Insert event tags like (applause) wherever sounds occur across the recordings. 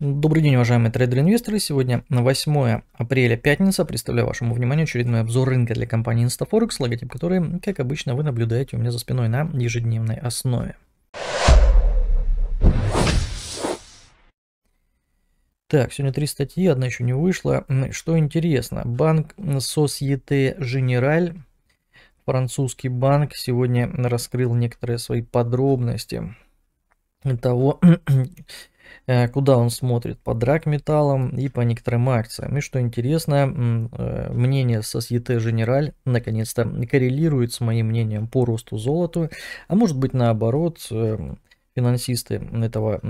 Добрый день, уважаемые трейдеры-инвесторы. Сегодня 8 апреля, пятница. Представляю вашему вниманию очередной обзор рынка для компании InstaForex, логотип которой, как обычно, вы наблюдаете у меня за спиной на ежедневной основе. Так, сегодня три статьи, одна еще не вышла. Что интересно, банк Societe Generale, французский банк, сегодня раскрыл некоторые свои подробности того, (clears throat) Э, куда он смотрит, по драгметаллам и по некоторым акциям. И что интересно, э, мнение Societe Generale наконец-то коррелирует с моим мнением по росту золоту, а может быть наоборот, э, финансисты этого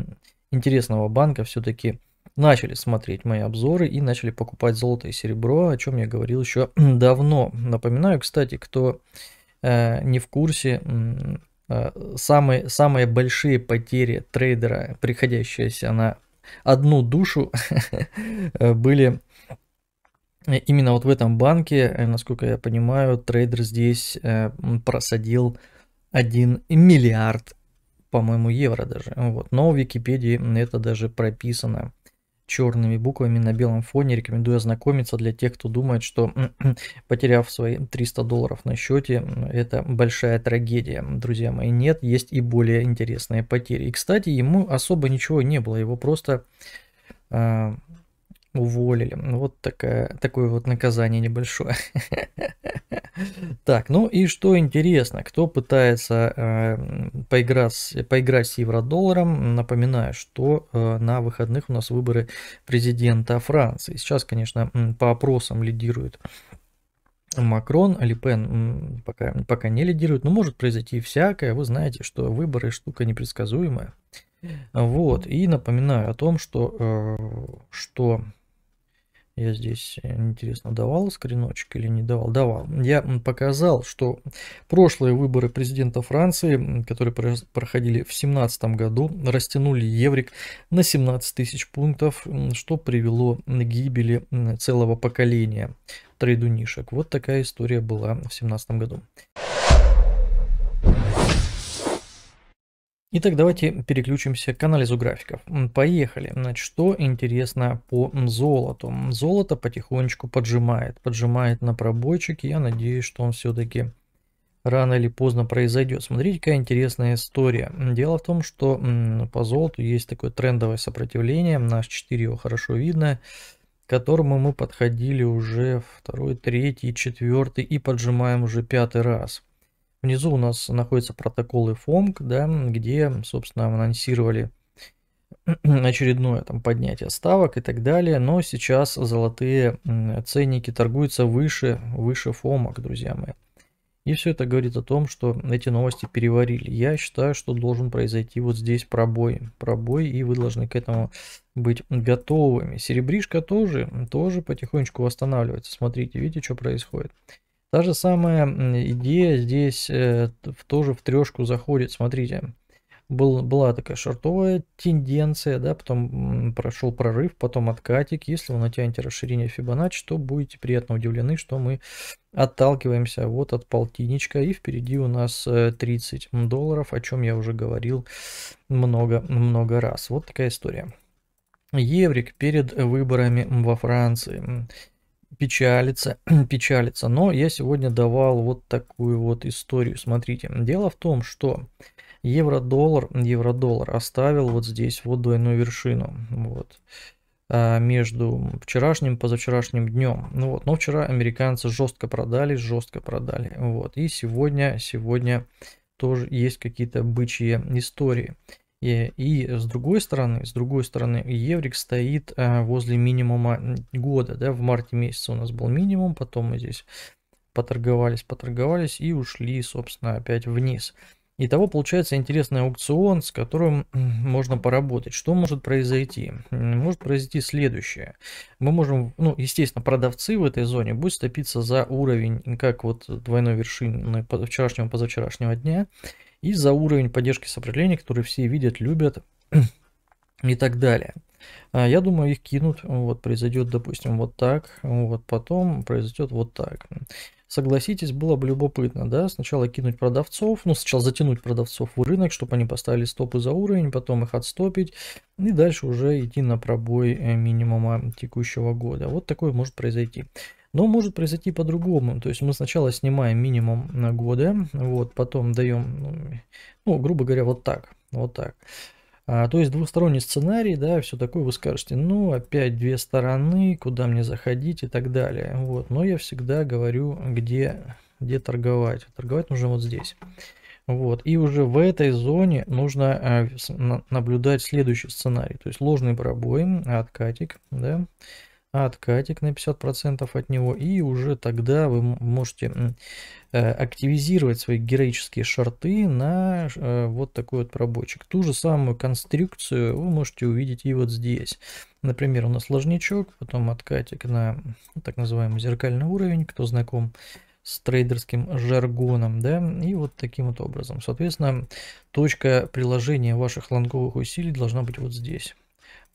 интересного банка все-таки начали смотреть мои обзоры и начали покупать золото и серебро, о чем я говорил еще (clears throat) давно. Напоминаю, кстати, кто не в курсе, Э, самые, самые большие потери трейдера, приходящиеся на одну душу, (laughs) были именно вот в этом банке. Э, насколько я понимаю, трейдер здесь э, просадил 1 миллиард, по-моему, евро даже. Вот. Но в Википедии это даже прописано черными буквами на белом фоне. Рекомендую ознакомиться для тех, кто думает, что (clears throat) потеряв свои 300 долларов на счете, это большая трагедия. Друзья мои, нет, есть и более интересные потери. И, кстати, ему особо ничего не было, его просто а, Уволили. Ну, вот такая, такое вот наказание небольшое. (laughs) Так, ну и что интересно, кто пытается э, поиграть, поиграть с евро-долларом, напоминаю, что э, на выходных у нас выборы президента Франции. Сейчас, конечно, по опросам лидирует Макрон, Липен пока, пока не лидирует, но может произойти всякое. Вы знаете, что выборы штука непредсказуемая. Вот, и напоминаю о том, что, э, что я здесь, э, интересно, давал скриночек или не давал? Давал. Я показал, что прошлые выборы президента Франции, которые проходили в 2017 году, растянули еврик на 17 тысяч пунктов, что привело к гибели целого поколения трейдунишек. Вот такая история была в 2017 году. Итак, давайте переключимся к анализу графиков. Поехали. Значит, что интересно по золоту? Золото потихонечку поджимает. Поджимает на пробойчик. Я надеюсь, что он все-таки рано или поздно произойдет. Смотрите, какая интересная история. Дело в том, что по золоту есть такое трендовое сопротивление. Наш 4 его хорошо видно к которому мы подходили уже второй, третий, четвертый и поджимаем уже пятый раз. Внизу у нас находятся протоколы ФОМК, да, где, собственно, анонсировали (clears throat) очередное там, поднятие ставок и так далее. Но сейчас золотые ценники торгуются выше, выше ФОМок, друзья мои. И все это говорит о том, что эти новости переварили. Я считаю, что должен произойти вот здесь пробой. Пробой, и вы должны к этому быть готовыми. Серебришка тоже, тоже потихонечку восстанавливается. Смотрите, видите, что происходит. Та же самая идея здесь э, тоже в трешку заходит. Смотрите, был, была такая шортовая тенденция, да, потом прошел прорыв, потом откатик. Если вы натянете расширение Fibonacci, то будете приятно удивлены, что мы отталкиваемся вот от полтинничка. И впереди у нас 30 э, долларов, о чем я уже говорил много-много раз. Вот такая история. Еврик перед выборами во Франции печалится, (clears throat) печалится. Но я сегодня давал вот такую вот историю. Смотрите, дело в том, что евро-доллар, евро-доллар оставил вот здесь вот двойную вершину. Вот а, между вчерашним и позавчерашним днем. Ну вот, но вчера американцы жестко продали, жестко продали. Вот. И сегодня, сегодня тоже есть какие-то бычьи истории. И, э, и с другой стороны, с другой стороны, еврик стоит э, возле минимума года, да, в марте месяце у нас был минимум, потом мы здесь поторговались, поторговались и ушли, собственно, опять вниз. Итого получается интересный аукцион, с которым можно поработать. Что может произойти? Может произойти следующее. Мы можем, ну, естественно, продавцы в этой зоне будут стопиться за уровень, как вот двойной вершины вчерашнего-позавчерашнего дня и за уровень поддержки сопротивления, который все видят, любят (clears throat) и так далее. А, я думаю, их кинут, вот произойдет, допустим, вот так, вот потом произойдет вот так. Согласитесь, было бы любопытно, да, сначала кинуть продавцов, ну, сначала затянуть продавцов в рынок, чтобы они поставили стопы за уровень, потом их отстопить, и дальше уже идти на пробой э, минимума текущего года. Вот такое может произойти. Но может произойти по-другому. То есть мы сначала снимаем минимум на годы, вот, потом даем, ну, грубо говоря, вот так, вот так. А, то есть двухсторонний сценарий, да, все такое, вы скажете, ну, опять две стороны, куда мне заходить и так далее. Вот, но я всегда говорю, где, где торговать. Торговать нужно вот здесь. Вот. И уже в этой зоне нужно э, наблюдать следующий сценарий. То есть ложный пробой, откатик, да, откатик на 50% от него, и уже тогда вы можете э, активизировать свои героические шарты на э, вот такой вот пробочек. Ту же самую конструкцию вы можете увидеть и вот здесь. Например, у нас ложничок, потом откатик на так называемый зеркальный уровень, кто знаком с трейдерским жаргоном, да, и вот таким вот образом. Соответственно, точка приложения ваших лонговых усилий должна быть вот здесь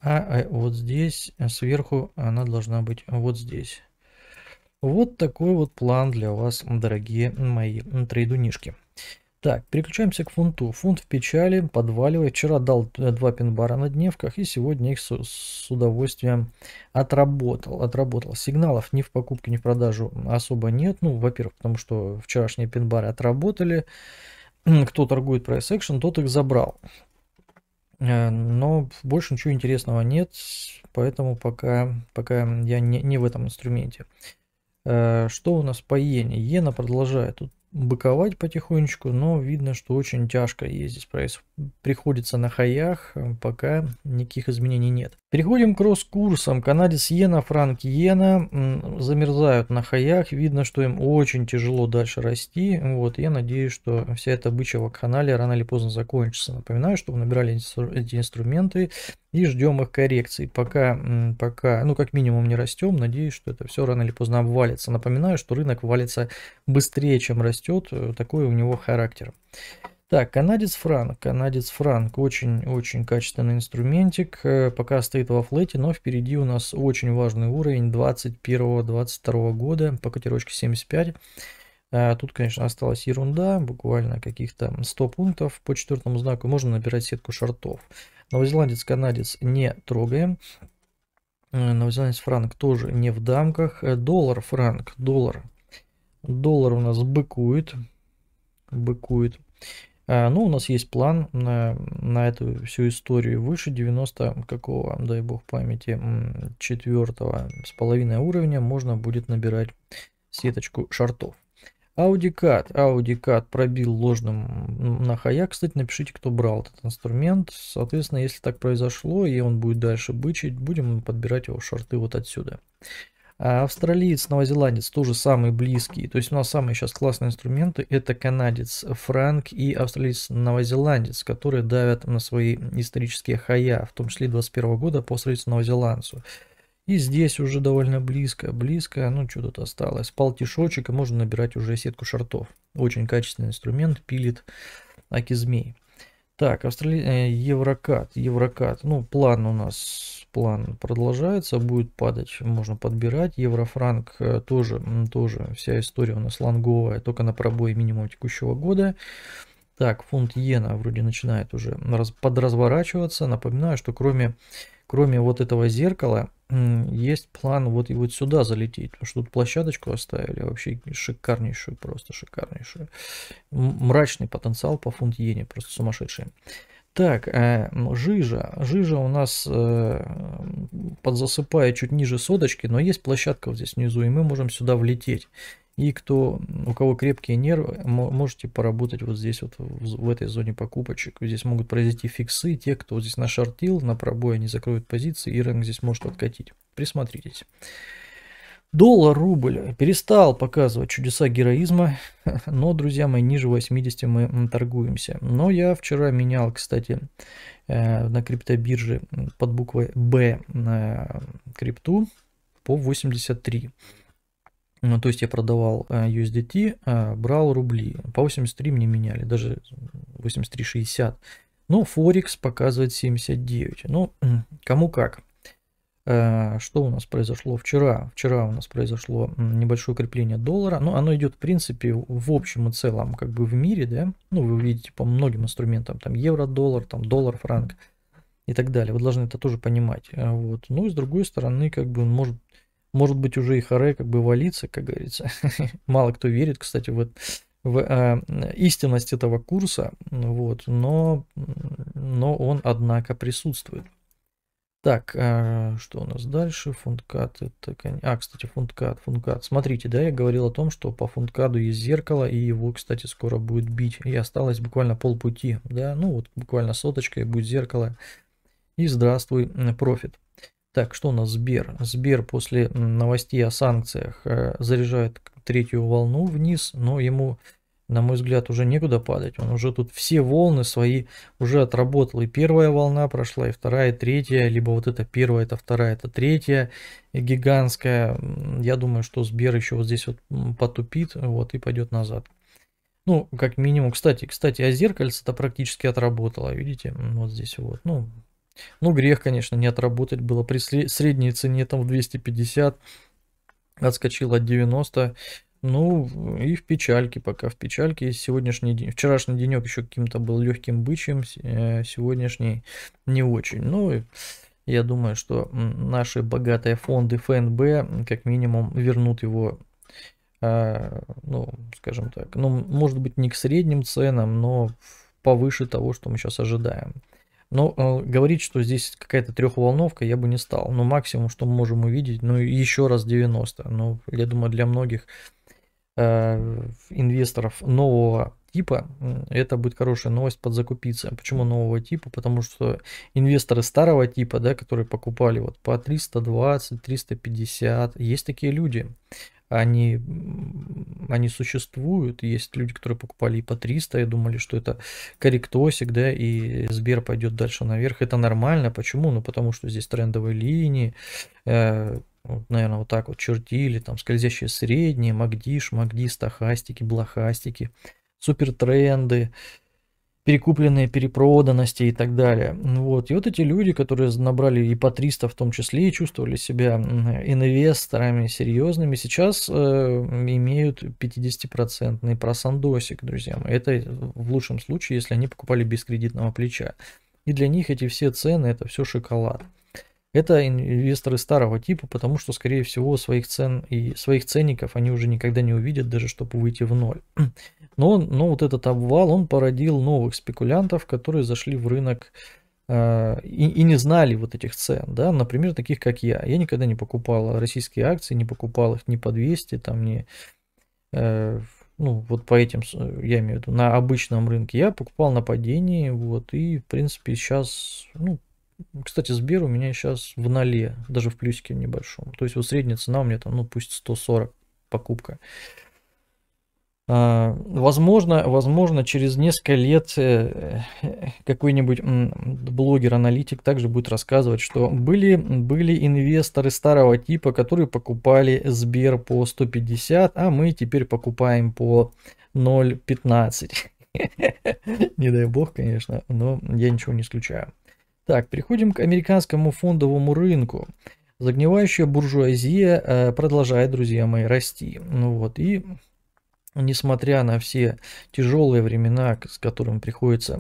а э, вот здесь э, сверху она должна быть вот здесь. Вот такой вот план для вас, дорогие мои трейдунишки. Так, переключаемся к фунту. Фунт в печали, подваливает. Вчера дал э, два пин-бара на дневках, и сегодня их с, с удовольствием отработал. Отработал. Сигналов ни в покупке, ни в продажу особо нет. Ну, во-первых, потому что вчерашние пин-бары отработали. Кто торгует price action, тот их забрал. Э, но больше ничего интересного нет, поэтому пока, пока я не, не в этом инструменте. Э, что у нас по иене? Иена продолжает тут быковать потихонечку, но видно, что очень тяжко ездить. Приходится на хаях, э, пока никаких изменений нет. Переходим к роскурсам. Канадец иена, франк иена замерзают на хаях. Видно, что им очень тяжело дальше расти. Вот, я надеюсь, что вся эта бычья вакханалия рано или поздно закончится. Напоминаю, что вы набирали эти инструменты и ждем их коррекции. Пока, пока, ну как минимум не растем, надеюсь, что это все рано или поздно обвалится. Напоминаю, что рынок валится быстрее, чем растет, э, такой у него характер. Так, канадец франк. Канадец франк. Очень-очень качественный инструментик. Э, пока стоит во флете, но впереди у нас очень важный уровень 21-22 года по котировочке 75. А тут, конечно, осталась ерунда, буквально каких-то 100 пунктов по четвертому знаку. Можно набирать сетку шартов. Новозеландец, канадец не трогаем. Э, новозеландец франк тоже не в дамках. Э, доллар франк, доллар. Доллар у нас быкует. Быкует. А, ну, у нас есть план на, на эту всю историю выше 90 какого, дай бог памяти, четвертого с половиной уровня можно будет набирать сеточку шартов. Аудикат, аудикат пробил ложным на хая. Кстати, напишите, кто брал этот инструмент. Соответственно, если так произошло, и он будет дальше бычить, будем подбирать его шорты вот отсюда. А австралиец, новозеландец тоже самые близкие. То есть у нас самые сейчас классные инструменты. Это канадец Франк и австралиец-новозеландец, которые давят на свои исторические хая, в том числе 21 года по сравнению новозеландцу. И здесь уже довольно близко, близко, ну что тут осталось, полтишочек, и можно набирать уже сетку шартов. Очень качественный инструмент, пилит акизмей. Так, Австрали... Э, Еврокат, Еврокат, ну план у нас, план продолжается, будет падать, можно подбирать. Еврофранк э, тоже, тоже вся история у нас лонговая, только на пробой минимум текущего года. Так, фунт иена вроде начинает уже подразворачиваться. Напоминаю, что кроме, кроме вот этого зеркала, есть план вот и вот сюда залететь, потому что тут площадочку оставили а вообще шикарнейшую, просто шикарнейшую. Мрачный потенциал по фунт иене, просто сумасшедший. Так, э, ну, жижа. Жижа у нас э, подзасыпает чуть ниже соточки, но есть площадка вот здесь внизу, и мы можем сюда влететь. И кто, у кого крепкие нервы, можете поработать вот здесь, вот в, в этой зоне покупочек. Здесь могут произойти фиксы, те, кто здесь нашортил, на пробой они закроют позиции, и рынок здесь может откатить. Присмотритесь. Доллар, рубль перестал показывать чудеса героизма, (laughs) но, друзья мои, ниже 80 мы торгуемся. Но я вчера менял, кстати, э, на криптобирже под буквой Б на крипту по 83. Ну, то есть я продавал э, USDT, э, брал рубли. По 83 мне меняли, даже 83,60. Но ну, Форекс показывает 79. Ну, кому как. Э, что у нас произошло вчера? Вчера у нас произошло небольшое укрепление доллара. Но ну, оно идет, в принципе, в общем и целом, как бы в мире, да. Ну, вы увидите по многим инструментам, там евро-доллар, там доллар-франк и так далее. Вы должны это тоже понимать. Вот. Ну, и с другой стороны, как бы, может, может быть, уже и Харе как бы валится, как говорится. (laughs) Мало кто верит, кстати, в, в а, э, истинность этого курса, вот, но, но он, однако, присутствует. Так, э, что у нас дальше? Фунткат это... А, кстати, фунткат, фунткат. Смотрите, да, я говорил о том, что по фунткаду есть зеркало, и его, кстати, скоро будет бить. И осталось буквально полпути, да, ну вот буквально соточкой будет зеркало. И здравствуй, профит. Так, что у нас Сбер? Сбер после новостей о санкциях э, заряжает третью волну вниз, но ему, на мой взгляд, уже некуда падать. Он уже тут все волны свои уже отработал. И первая волна прошла, и вторая, и третья. Либо вот это первая, это вторая, это третья гигантская. Я думаю, что Сбер еще вот здесь вот потупит вот, и пойдет назад. Ну, как минимум, кстати, кстати, а зеркальце-то практически отработало, видите, вот здесь вот, ну, ну, грех, конечно, не отработать было. При средней цене там в 250 отскочил от 90. Ну, и в печальке пока. В печальке сегодняшний день. Вчерашний денек еще каким-то был легким бычьим, э, сегодняшний не очень. Ну, я думаю, что наши богатые фонды ФНБ как минимум вернут его а, ну, скажем так, ну, может быть, не к средним ценам, но повыше того, что мы сейчас ожидаем. Но ну, э, говорить, что здесь какая-то трехволновка, я бы не стал. Но ну, максимум, что мы можем увидеть, ну еще раз 90. Но ну, я думаю, для многих э, инвесторов нового типа это будет хорошая новость подзакупиться. Почему нового типа? Потому что инвесторы старого типа, да, которые покупали вот по 320, 350, есть такие люди они, они существуют. Есть люди, которые покупали и по 300 и думали, что это корректосик, да, и Сбер пойдет дальше наверх. Это нормально. Почему? Ну, потому что здесь трендовые линии, э, вот, наверное, вот так вот чертили, там скользящие средние, Магдиш, Магди, стахастики, блохастики, супертренды, тренды перекупленные перепроданности и так далее. Вот. И вот эти люди, которые набрали и по 300 в том числе, и чувствовали себя инвесторами серьезными, сейчас э, имеют 50 просандосик, друзья мои. Это в лучшем случае, если они покупали без кредитного плеча. И для них эти все цены, это все шоколад. Это инвесторы старого типа, потому что, скорее всего, своих цен и своих ценников они уже никогда не увидят, даже чтобы выйти в ноль. (clears throat) Но, но вот этот обвал, он породил новых спекулянтов, которые зашли в рынок э, и, и не знали вот этих цен, да, например, таких как я. Я никогда не покупал российские акции, не покупал их ни по 200, там, ни, э, ну, вот по этим, я имею в виду, на обычном рынке. Я покупал на падении, вот, и, в принципе, сейчас, ну, кстати, Сбер у меня сейчас в ноле, даже в плюсике небольшом. То есть вот средняя цена у меня там, ну пусть 140 покупка. А, возможно, возможно, через несколько лет э, э, какой-нибудь блогер-аналитик также будет рассказывать, что были, были инвесторы старого типа, которые покупали Сбер по 150, а мы теперь покупаем по 0,15. (laughs) Не дай бог, конечно, но я ничего не исключаю. Так, переходим к американскому фондовому рынку. Загнивающая буржуазия э, продолжает, друзья мои, расти. Ну вот, и несмотря на все тяжелые времена, с которыми приходится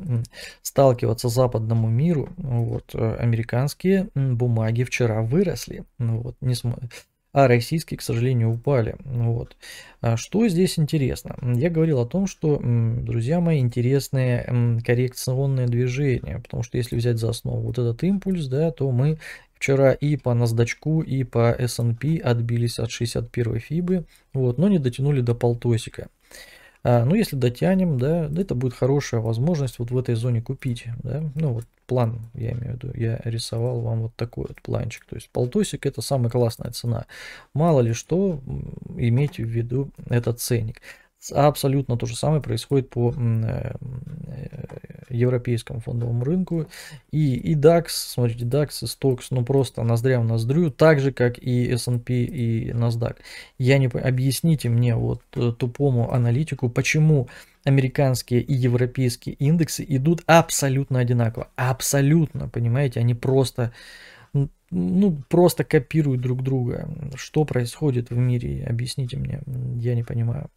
сталкиваться западному миру, ну вот, э, американские бумаги вчера выросли. Ну вот, несмотря а российские, к сожалению, упали. Ну вот. А что здесь интересно? Я говорил о том, что, друзья мои, интересное коррекционное движение, потому что если взять за основу вот этот импульс, да, то мы Вчера и по NASDAQ, и по S&P отбились от 61 фибы, вот, но не дотянули до полтосика. А, ну, если дотянем, да, это будет хорошая возможность вот в этой зоне купить, да, ну, вот план, я имею в виду, я рисовал вам вот такой вот планчик, то есть полтосик это самая классная цена, мало ли что иметь в виду этот ценник. Абсолютно то же самое происходит по э, э, европейскому фондовому рынку. И, и DAX, смотрите, DAX и Stocks, ну просто ноздря в ноздрю, так же, как и S&P и NASDAQ. Я не объясните мне вот э, тупому аналитику, почему американские и европейские индексы идут абсолютно одинаково. Абсолютно, понимаете, они просто ну, просто копируют друг друга. Что происходит в мире, объясните мне, я не понимаю.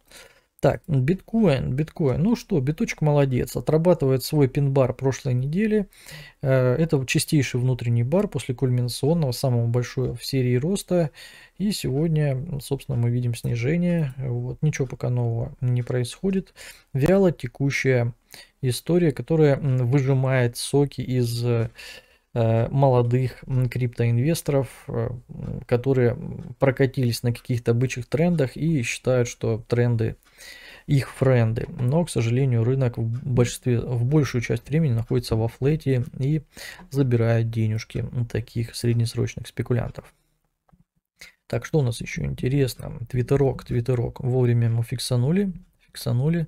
Так, биткоин, биткоин. Ну что, биточек молодец, отрабатывает свой пин-бар прошлой недели. Э, это чистейший внутренний бар после кульминационного, самого большого в серии роста. И сегодня, собственно, мы видим снижение. Вот, ничего пока нового не происходит. Вяло текущая история, которая выжимает соки из э, молодых криптоинвесторов, э, которые прокатились на каких-то бычьих трендах и считают, что тренды их френды. Но, к сожалению, рынок в большинстве, в большую часть времени находится во флете и забирает денежки таких среднесрочных спекулянтов. Так, что у нас еще интересно? Твиттерок, твиттерок. Вовремя мы фиксанули, фиксанули.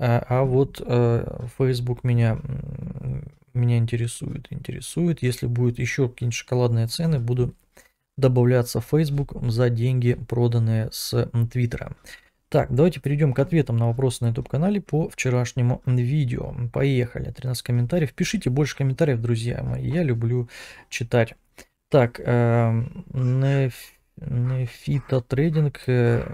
А, а вот э, Facebook меня, меня интересует, интересует. Если будет еще какие-нибудь шоколадные цены, буду добавляться в Facebook за деньги, проданные с Твиттера. Twitter. Так, давайте перейдем к ответам на вопросы на YouTube-канале по вчерашнему видео. Поехали. 13 комментариев. Пишите больше комментариев, друзья мои. Я люблю читать. Так, э, эм, Трейдинг э,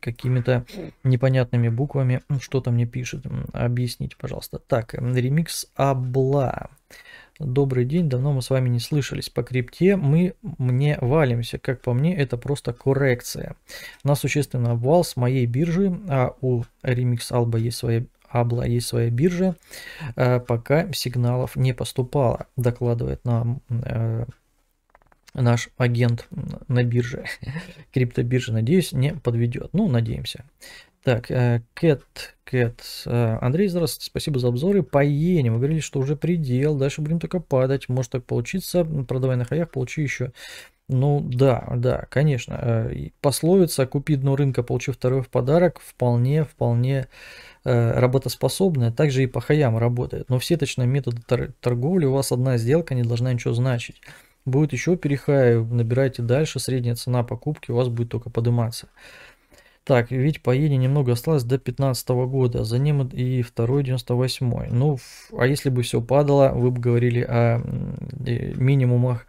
какими-то непонятными буквами. Что-то мне пишет. Объясните, пожалуйста. Так, ремикс Абла. Э, Добрый день, давно мы с вами не слышались. По крипте мы мне валимся. Как по мне, это просто коррекция. У нас существенный обвал с моей биржи, а у Remix Alba есть своя Абла есть своя биржа, э, пока сигналов не поступало, докладывает нам э, наш агент на бирже, (laughs) криптобиржа, надеюсь, не подведет. Ну, надеемся. Так, э, Кэт, Кэт, э, Андрей, здравствуйте, спасибо за обзоры. По иене вы говорили, что уже предел, дальше будем только падать, может так получиться, продавай на хаях, получи еще. Ну да, да, конечно. Э, пословица «купи дно рынка, получи второй в подарок» вполне, вполне работоспособная, также и по хаям работает. Но в сеточном методе торговли у вас одна сделка не должна ничего значить. Будет еще перехай, набирайте дальше, средняя цена покупки у вас будет только подниматься. Так, ведь по Ене немного осталось до 15 года, за ним и второй 98 -й. Ну, а если бы все падало, вы бы говорили о э, минимумах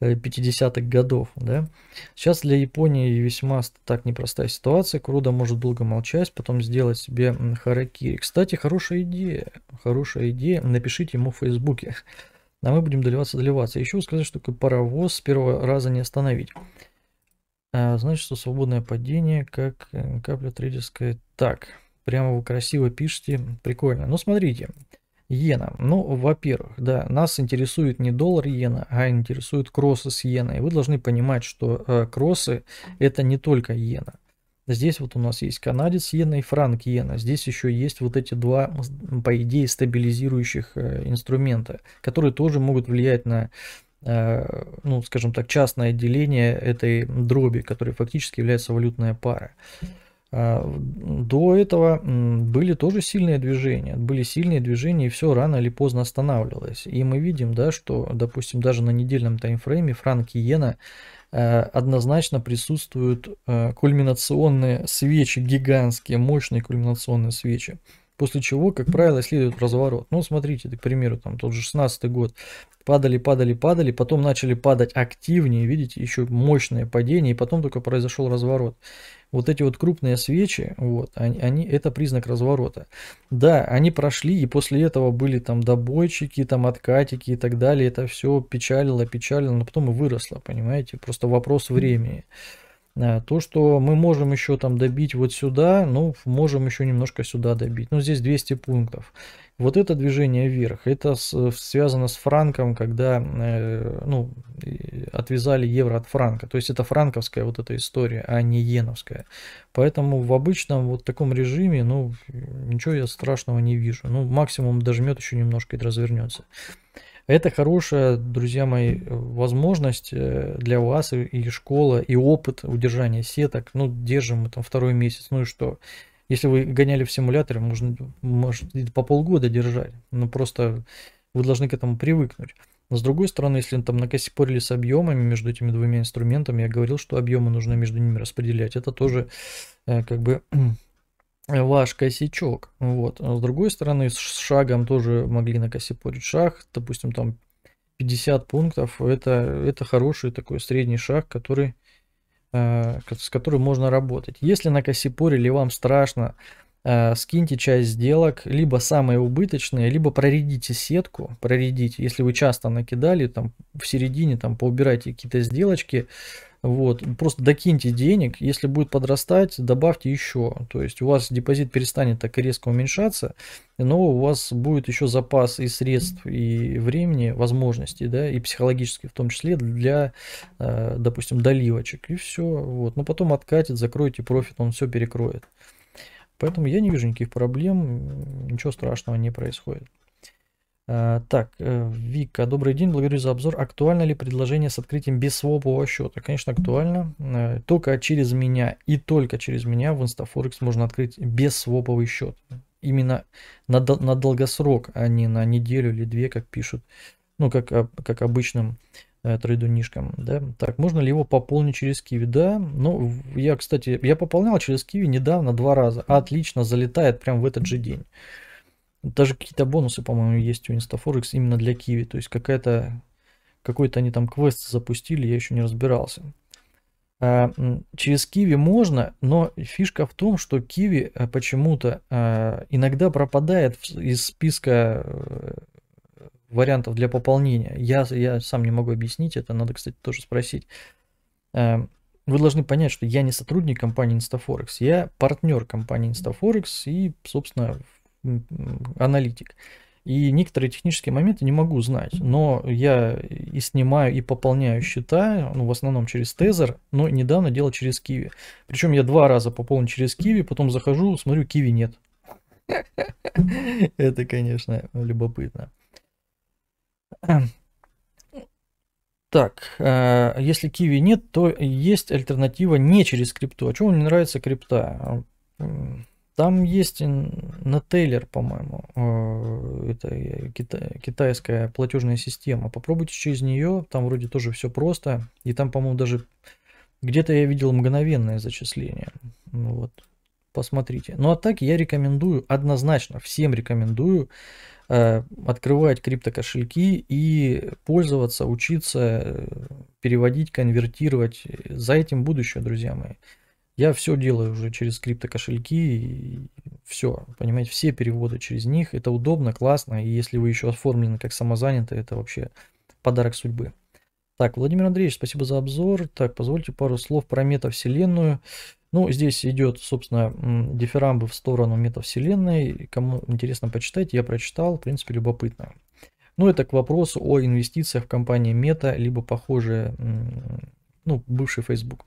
50-х э, годов, да. Сейчас для Японии весьма так непростая ситуация. Круда может долго молчать, потом сделать себе харакири. Кстати, хорошая идея, хорошая идея. Напишите ему в Фейсбуке. А мы будем доливаться-доливаться. Еще сказать, что такой паровоз с первого раза не остановить. А, значит, что свободное падение, как э, капля трейдерская. Так, прямо вы красиво пишете, прикольно. Ну, смотрите, иена. Ну, во-первых, да, нас интересует не доллар иена, а интересует кроссы с иеной. Вы должны понимать, что э, кроссы это не только иена. Здесь вот у нас есть канадец иена и франк иена. Здесь еще есть вот эти два, по идее, стабилизирующих э, инструмента, которые тоже могут влиять на Э, ну, скажем так, частное деление этой дроби, которая фактически является валютная пара. А, до этого были тоже сильные движения, были сильные движения, и все рано или поздно останавливалось. И мы видим, да, что, допустим, даже на недельном таймфрейме франк и иена э, однозначно присутствуют э, кульминационные свечи, гигантские, мощные кульминационные свечи после чего, как правило, следует разворот. Ну, смотрите, к примеру, там тот же 16 год, падали, падали, падали, потом начали падать активнее, видите, еще мощное падение, и потом только произошел разворот. Вот эти вот крупные свечи, вот, они, они, это признак разворота. Да, они прошли, и после этого были там добойчики, там откатики и так далее, это все печалило, печалило, но потом и выросло, понимаете, просто вопрос времени. Mm Э, то, что мы можем еще там добить вот сюда, ну, можем еще немножко сюда добить. Ну, здесь 200 пунктов. Вот это движение вверх, это с, связано с франком, когда э, ну, отвязали евро от франка. То есть это франковская вот эта история, а не иеновская. Поэтому в обычном вот таком режиме, ну, ничего я страшного не вижу. Ну, максимум дожмет еще немножко и развернется. Это хорошая, друзья мои, возможность э, для вас и, школа, и опыт удержания сеток. Ну, держим мы там второй месяц, ну и что? Если вы гоняли в симуляторе, можно, может, по полгода держать. Ну, просто вы должны к этому привыкнуть. Но с другой стороны, если там накосипорили с объемами между этими двумя инструментами, я говорил, что объемы нужно между ними распределять. Это тоже э, как бы (clears throat) ваш косячок. Вот. А с другой стороны, с шагом тоже могли накосипорить шаг, допустим, там 50 пунктов. Это, это хороший такой средний шаг, который, э, с которым можно работать. Если на накосипорили, вам страшно, э, скиньте часть сделок, либо самые убыточные, либо проредите сетку, проредите. Если вы часто накидали, там в середине там поубирайте какие-то сделочки, вот, просто докиньте денег, если будет подрастать, добавьте еще. То есть у вас депозит перестанет так резко уменьшаться, но у вас будет еще запас и средств, и времени, возможностей, да, и психологически в том числе для, э, допустим, доливочек. И все. Вот. Но потом откатит, закройте профит, он все перекроет. Поэтому я не вижу никаких проблем, ничего страшного не происходит. Э, так, э, Вика, добрый день, благодарю за обзор. Актуально ли предложение с открытием без свопового счета? Конечно, актуально. Э, только через меня и только через меня в InstaForex можно открыть без своповый счет. Именно на, на долгосрок, а не на неделю или две, как пишут. Ну, как, как обычным трейдунишкам, да. Так, можно ли его пополнить через Киви? Да, ну, я, кстати, я пополнял через Киви недавно два раза. Отлично, залетает прям в этот же день. Даже какие-то бонусы, по-моему, есть у InstaForex именно для киви, То есть какая-то какой-то они там квест запустили, я еще не разбирался. А, через киви можно, но фишка в том, что киви э, почему-то а, иногда пропадает из списка э, вариантов для пополнения. Я, я сам не могу объяснить это, надо, кстати, тоже спросить. А, вы должны понять, что я не сотрудник компании InstaForex, я партнер компании InstaForex и, собственно, аналитик. И некоторые технические моменты не могу знать, но я и снимаю, и пополняю счета, ну, в основном через тезер, но недавно делал через Киви. Причем я два раза пополнил через Киви, потом захожу, смотрю, Киви нет. (laughs) Это, конечно, любопытно. Так, э, если Киви нет, то есть альтернатива не через крипту. А чего мне нравится крипта? Там есть на Тейлер, по-моему, э, это э, китайская платежная система. Попробуйте через нее, там вроде тоже все просто. И там, по-моему, даже где-то я видел мгновенное зачисление. Ну вот, посмотрите. Ну а так я рекомендую, однозначно всем рекомендую э, открывать криптокошельки и пользоваться, учиться, э, переводить, конвертировать. За этим будущее, друзья мои. Я все делаю уже через криптокошельки, и все, понимаете, все переводы через них, это удобно, классно, и если вы еще оформлены как самозанятый, это вообще подарок судьбы. Так, Владимир Андреевич, спасибо за обзор. Так, позвольте пару слов про метавселенную. Ну, здесь идет, собственно, дифирамбы в сторону метавселенной. Кому интересно почитать, я прочитал, в принципе, любопытно. Ну, это к вопросу о инвестициях в компании Мета, либо похожие, ну, бывший Facebook.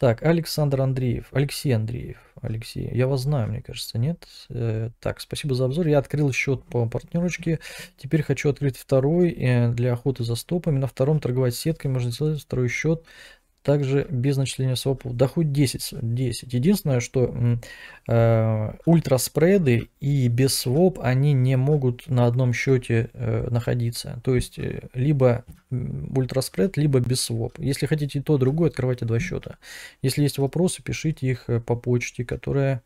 Так, Александр Андреев, Алексей Андреев, Алексей, я вас знаю, мне кажется, нет? Э, так, спасибо за обзор, я открыл счет по партнерочке, теперь хочу открыть второй э, для охоты за стопами, на втором торговать сеткой, можно сделать второй счет также без начисления свопов, да хоть 10. 10. Единственное, что э, ультраспреды и без своп, они не могут на одном счете э, находиться. То есть, э, либо ультраспред, либо без своп. Если хотите и то, и другое, открывайте два счета. Если есть вопросы, пишите их э, по почте, которая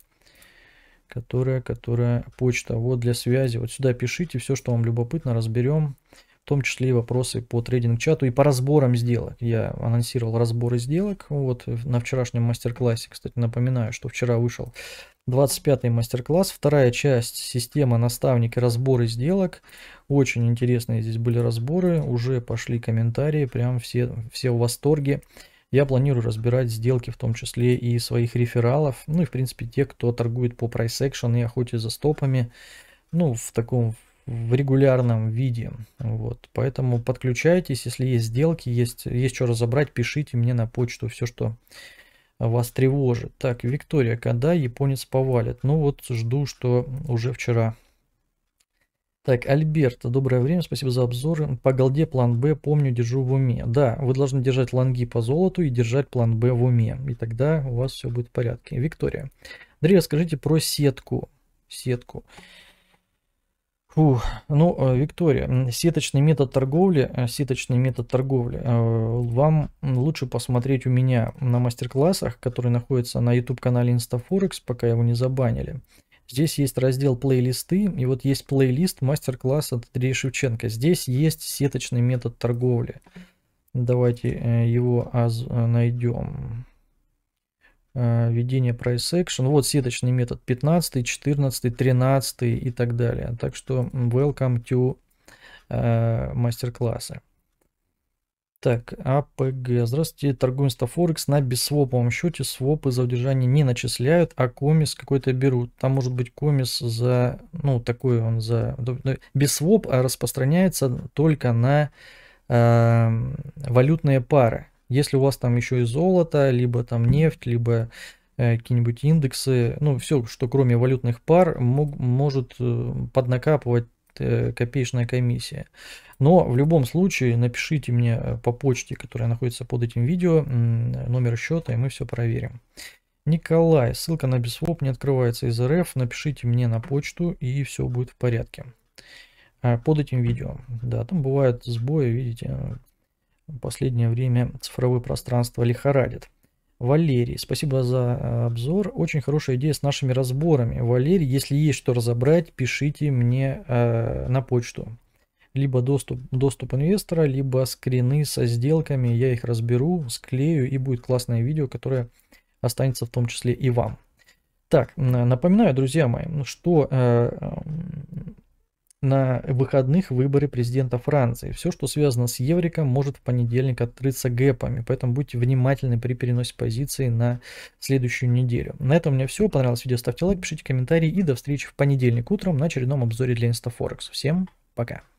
которая, которая почта. Вот для связи. Вот сюда пишите все, что вам любопытно, разберем в том числе и вопросы по трейдинг-чату и по разборам сделок. Я анонсировал разборы сделок вот, на вчерашнем мастер-классе. Кстати, напоминаю, что вчера вышел 25-й мастер-класс, вторая часть «Система, наставники, разборы сделок». Очень интересные здесь были разборы, уже пошли комментарии, прям все, все в восторге. Я планирую разбирать сделки, в том числе и своих рефералов, ну и в принципе те, кто торгует по price action и охоте за стопами, ну в таком в регулярном виде. Вот. Поэтому подключайтесь, если есть сделки, есть, есть что разобрать, пишите мне на почту все, что вас тревожит. Так, Виктория, когда японец повалит? Ну вот жду, что уже вчера. Так, Альберт, доброе время, спасибо за обзоры. По голде план Б помню, держу в уме. Да, вы должны держать лонги по золоту и держать план Б в уме. И тогда у вас все будет в порядке. Виктория, Андрей, расскажите про сетку. Сетку. Фу, ну, э, Виктория, сеточный метод торговли, э, сеточный метод торговли, э, вам лучше посмотреть у меня на мастер-классах, которые находятся на YouTube-канале InstaForex, пока его не забанили. Здесь есть раздел плейлисты, и вот есть плейлист мастер-класс от Андрея Шевченко. Здесь есть сеточный метод торговли. Давайте его найдем. Э, ведение price action. Вот сеточный метод 15, 14, 13 и так далее. Так что welcome to э, мастер-классы. Так, АПГ. Здравствуйте, торгуем Форекс на бессвоповом счете. Свопы за удержание не начисляют, а комис какой-то берут. Там может быть комис за, ну, такой он за... Ну, ну, Бессвоп а распространяется только на э, валютные пары. Если у вас там еще и золото, либо там нефть, либо э, какие-нибудь индексы, ну все, что кроме валютных пар, мог, может э, поднакапывать э, копеечная комиссия. Но в любом случае напишите мне по почте, которая находится под этим видео, номер счета, и мы все проверим. Николай, ссылка на Бисвоп не открывается из РФ, напишите мне на почту, и все будет в порядке. А, под этим видео. Да, там бывают сбои, видите, в последнее время цифровое пространство лихорадит. Валерий, спасибо за э, обзор. Очень хорошая идея с нашими разборами. Валерий, если есть что разобрать, пишите мне э, на почту. Либо доступ, доступ инвестора, либо скрины со сделками. Я их разберу, склею и будет классное видео, которое останется в том числе и вам. Так, напоминаю, друзья мои, что э, на выходных выборы президента Франции. Все, что связано с Евриком, может в понедельник открыться гэпами, поэтому будьте внимательны при переносе позиции на следующую неделю. На этом у меня все. Понравилось видео, ставьте лайк, пишите комментарии и до встречи в понедельник утром на очередном обзоре для InstaForex. Всем пока!